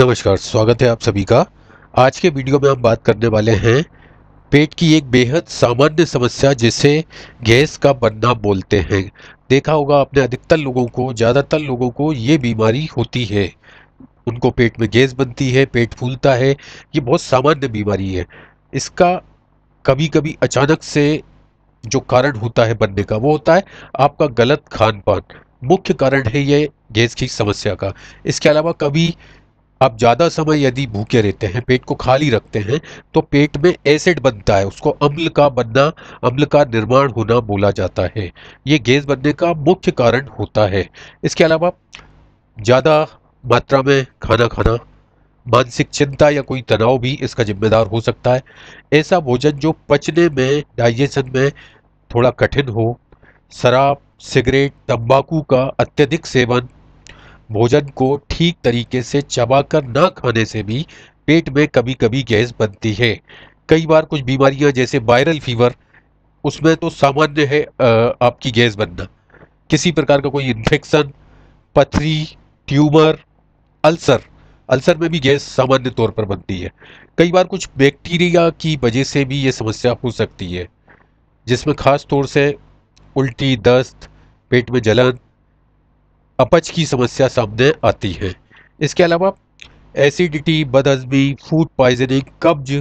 नमस्कार स्वागत है आप सभी का आज के वीडियो में हम बात करने वाले हैं पेट की एक बेहद सामान्य समस्या जिसे गैस का बनना बोलते हैं देखा होगा आपने अधिकतर लोगों को ज़्यादातर लोगों को ये बीमारी होती है उनको पेट में गैस बनती है पेट फूलता है ये बहुत सामान्य बीमारी है इसका कभी कभी अचानक से जो कारण होता है बनने का वो होता है आपका गलत खान पान मुख्य कारण है ये गैस की समस्या का इसके अलावा कभी आप ज़्यादा समय यदि भूखे रहते हैं पेट को खाली रखते हैं तो पेट में एसिड बनता है उसको अम्ल का बनना अम्ल का निर्माण होना बोला जाता है ये गैस बनने का मुख्य कारण होता है इसके अलावा ज़्यादा मात्रा में खाना खाना मानसिक चिंता या कोई तनाव भी इसका जिम्मेदार हो सकता है ऐसा भोजन जो पचने में डाइजेशन में थोड़ा कठिन हो शराब सिगरेट तंबाकू का अत्यधिक सेवन भोजन को ठीक तरीके से चबाकर ना खाने से भी पेट में कभी कभी गैस बनती है कई बार कुछ बीमारियां जैसे वायरल फीवर उसमें तो सामान्य है आपकी गैस बनना किसी प्रकार का कोई इन्फेक्शन पथरी ट्यूमर अल्सर अल्सर में भी गैस सामान्य तौर पर बनती है कई बार कुछ बैक्टीरिया की वजह से भी ये समस्या हो सकती है जिसमें ख़ास तौर से उल्टी दस्त पेट में जलन अपच की समस्या सामने आती है इसके अलावा एसिडिटी बदहजमी फूड पॉइजनिंग कब्ज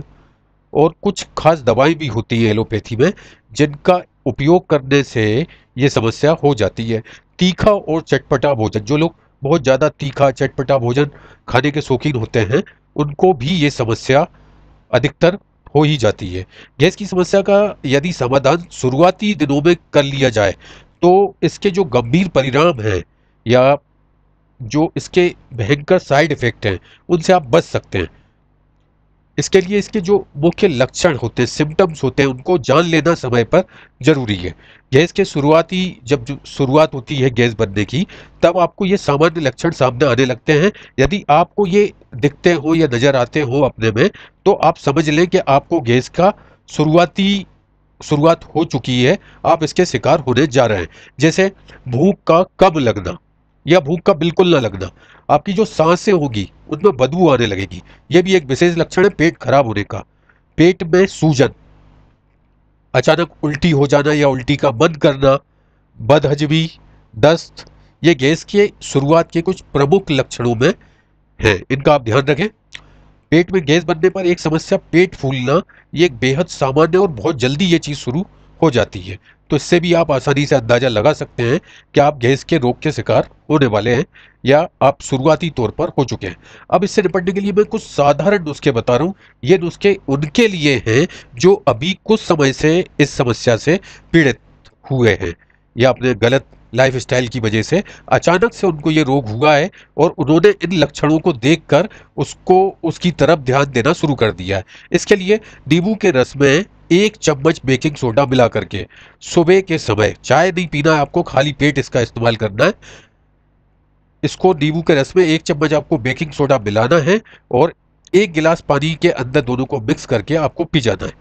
और कुछ खास दवाएं भी होती है एलोपैथी में जिनका उपयोग करने से ये समस्या हो जाती है तीखा और चटपटा भोजन जो लोग बहुत ज़्यादा तीखा चटपटा भोजन खाने के शौकीन होते हैं उनको भी ये समस्या अधिकतर हो ही जाती है गैस की समस्या का यदि समाधान शुरुआती दिनों में कर लिया जाए तो इसके जो गंभीर परिणाम हैं या जो इसके भयंकर साइड इफ़ेक्ट हैं उनसे आप बच सकते हैं इसके लिए इसके जो मुख्य लक्षण होते हैं सिम्टम्स होते हैं उनको जान लेना समय पर जरूरी है गैस के शुरुआती जब शुरुआत होती है गैस बनने की तब आपको ये सामान्य लक्षण सामने आने लगते हैं यदि आपको ये दिखते हो या नज़र आते हो अपने में तो आप समझ लें कि आपको गैस का शुरुआती शुरुआत हो चुकी है आप इसके शिकार होने जा रहे हैं जैसे भूख का कम लगना या भूख का बिल्कुल ना लगना आपकी जो सांसें होगी उनमें बदबू आने लगेगी यह भी एक विशेष लक्षण है पेट खराब होने का पेट में सूजन अचानक उल्टी हो जाना या उल्टी का मन करना बदहजमी दस्त ये गैस के शुरुआत के कुछ प्रमुख लक्षणों में है इनका आप ध्यान रखें पेट में गैस बनने पर एक समस्या पेट फूलना ये एक बेहद सामान्य और बहुत जल्दी ये चीज़ शुरू हो जाती है तो इससे भी आप आसानी से अंदाज़ा लगा सकते हैं कि आप गैस के रोग के शिकार होने वाले हैं या आप शुरुआती तौर पर हो चुके हैं अब इससे निपटने के लिए मैं कुछ साधारण नुस्खे बता रहा हूँ ये नुस्खे उनके लिए हैं जो अभी कुछ समय से इस समस्या से पीड़ित हुए हैं या अपने गलत लाइफ स्टाइल की वजह से अचानक से उनको ये रोग हुआ है और उन्होंने इन लक्षणों को देखकर उसको उसकी तरफ ध्यान देना शुरू कर दिया है इसके लिए नींबू के रस में एक चम्मच बेकिंग सोडा मिला करके सुबह के समय चाय नहीं पीना है आपको खाली पेट इसका इस्तेमाल करना है इसको नींबू के रस में एक चम्मच आपको बेकिंग सोडा मिलाना है और एक गिलास पानी के अंदर दोनों को मिक्स करके आपको पी जाना है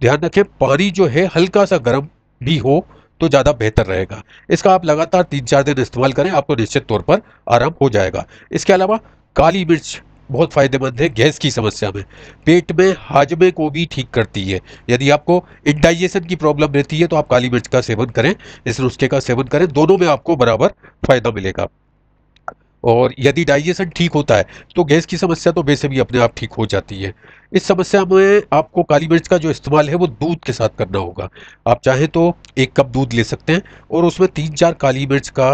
ध्यान रखें पानी जो है हल्का सा गर्म भी हो तो ज़्यादा बेहतर रहेगा इसका आप लगातार तीन चार दिन इस्तेमाल करें आपको निश्चित तौर पर आराम हो जाएगा इसके अलावा काली मिर्च बहुत फ़ायदेमंद है गैस की समस्या में पेट में हाजमे को भी ठीक करती है यदि आपको इंडाइजेशन की प्रॉब्लम रहती है तो आप काली मिर्च का सेवन करें इस नुस्खे का सेवन करें दोनों में आपको बराबर फ़ायदा मिलेगा और यदि डाइजेशन ठीक होता है तो गैस की समस्या तो वैसे भी अपने आप ठीक हो जाती है इस समस्या में आपको काली मिर्च का जो इस्तेमाल है वो दूध के साथ करना होगा आप चाहें तो एक कप दूध ले सकते हैं और उसमें तीन चार काली मिर्च का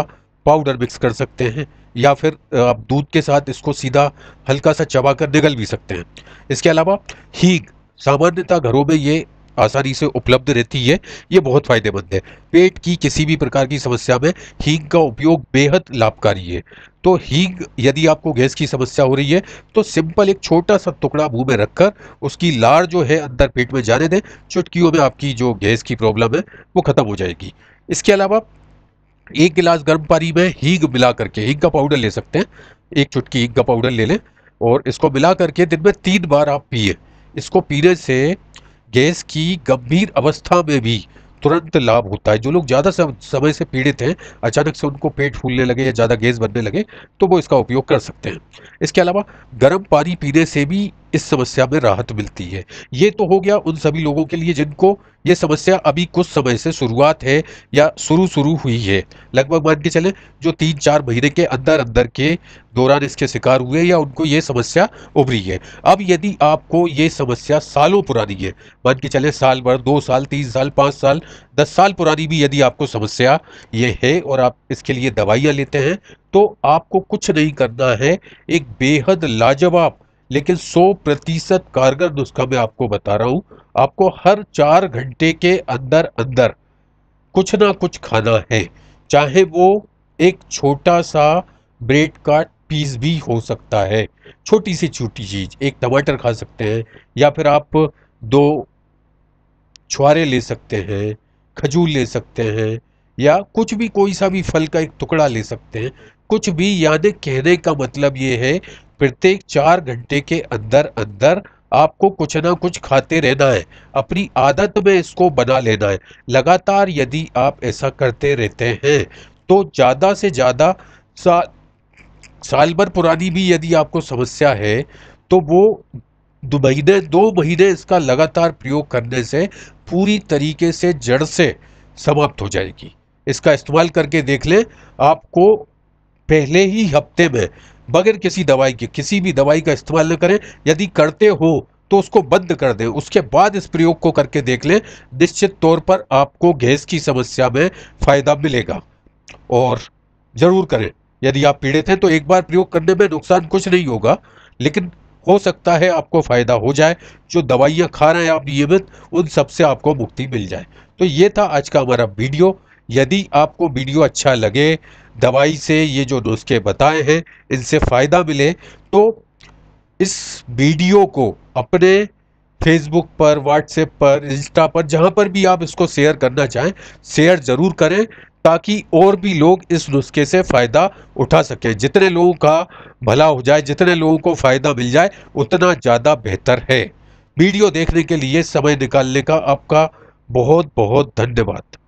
पाउडर मिक्स कर सकते हैं या फिर आप दूध के साथ इसको सीधा हल्का सा चबा कर निगल भी सकते हैं इसके अलावा हींग सामान्यतः घरों में ये आसानी से उपलब्ध रहती है ये बहुत फ़ायदेमंद है पेट की किसी भी प्रकार की समस्या में हींग का उपयोग बेहद लाभकारी है तो हींग यदि आपको गैस की समस्या हो रही है तो सिंपल एक छोटा सा टुकड़ा मुंह में रखकर उसकी लार जो है अंदर पेट में जाने दें चुटकियों में आपकी जो गैस की प्रॉब्लम है वो ख़त्म हो जाएगी इसके अलावा एक गिलास गर्म पानी में हींग मिला करके हींग का पाउडर ले सकते हैं एक चुटकी हींग का पाउडर ले लें और इसको मिला करके दिन में तीन बार आप पिए इसको पीने से गैस की गंभीर अवस्था में भी तुरंत लाभ होता है जो लोग ज़्यादा समय से पीड़ित हैं अचानक से उनको पेट फूलने लगे या ज़्यादा गैस बनने लगे तो वो इसका उपयोग कर सकते हैं इसके अलावा गर्म पानी पीने से भी इस समस्या में राहत मिलती है ये तो हो गया उन सभी लोगों के लिए जिनको ये समस्या अभी कुछ समय से शुरुआत है या शुरू शुरू हुई है लगभग मान के चले जो तीन चार महीने के अंदर अंदर के दौरान इसके शिकार हुए या उनको ये समस्या उभरी है अब यदि आपको ये समस्या सालों पुरानी है मान के चले साल भर दो साल तीन साल पाँच साल दस साल पुरानी भी यदि आपको समस्या ये है और आप इसके लिए दवाइयाँ लेते हैं तो आपको कुछ नहीं करना है एक बेहद लाजवाब लेकिन 100 प्रतिशत कारगर नुस्खा मैं आपको बता रहा हूँ आपको हर चार घंटे के अंदर अंदर कुछ ना कुछ खाना है चाहे वो एक छोटा सा ब्रेड का पीस भी हो सकता है छोटी सी छोटी चीज़ एक टमाटर खा सकते हैं या फिर आप दो छुआरे ले सकते हैं खजूर ले सकते हैं या कुछ भी कोई सा भी फल का एक टुकड़ा ले सकते हैं कुछ भी यानी कहने का मतलब ये है प्रत्येक चार घंटे के अंदर अंदर आपको कुछ ना कुछ खाते रहना है अपनी आदत में इसको बना लेना है लगातार यदि आप ऐसा करते रहते हैं तो ज़्यादा से ज़्यादा सा, साल भर पुरानी भी यदि आपको समस्या है तो वो दो महीने दो महीने इसका लगातार प्रयोग करने से पूरी तरीके से जड़ से समाप्त हो जाएगी इसका इस्तेमाल करके देख लें आपको पहले ही हफ्ते में बगैर किसी दवाई के किसी भी दवाई का इस्तेमाल न करें यदि करते हो तो उसको बंद कर दें उसके बाद इस प्रयोग को करके देख लें निश्चित तौर पर आपको गैस की समस्या में फ़ायदा मिलेगा और ज़रूर करें यदि आप पीड़ित हैं तो एक बार प्रयोग करने में नुकसान कुछ नहीं होगा लेकिन हो सकता है आपको फ़ायदा हो जाए जो दवाइयाँ खा रहे हैं आप नियमित उन सबसे आपको मुक्ति मिल जाए तो ये था आज का हमारा वीडियो यदि आपको वीडियो अच्छा लगे दवाई से ये जो नुस्खे बताए हैं इनसे फ़ायदा मिले तो इस वीडियो को अपने फेसबुक पर व्हाट्सएप पर इंस्टा पर जहाँ पर भी आप इसको शेयर करना चाहें शेयर ज़रूर करें ताकि और भी लोग इस नुस्खे से फ़ायदा उठा सकें जितने लोगों का भला हो जाए जितने लोगों को फ़ायदा मिल जाए उतना ज़्यादा बेहतर है वीडियो देखने के लिए समय निकालने का आपका बहुत बहुत धन्यवाद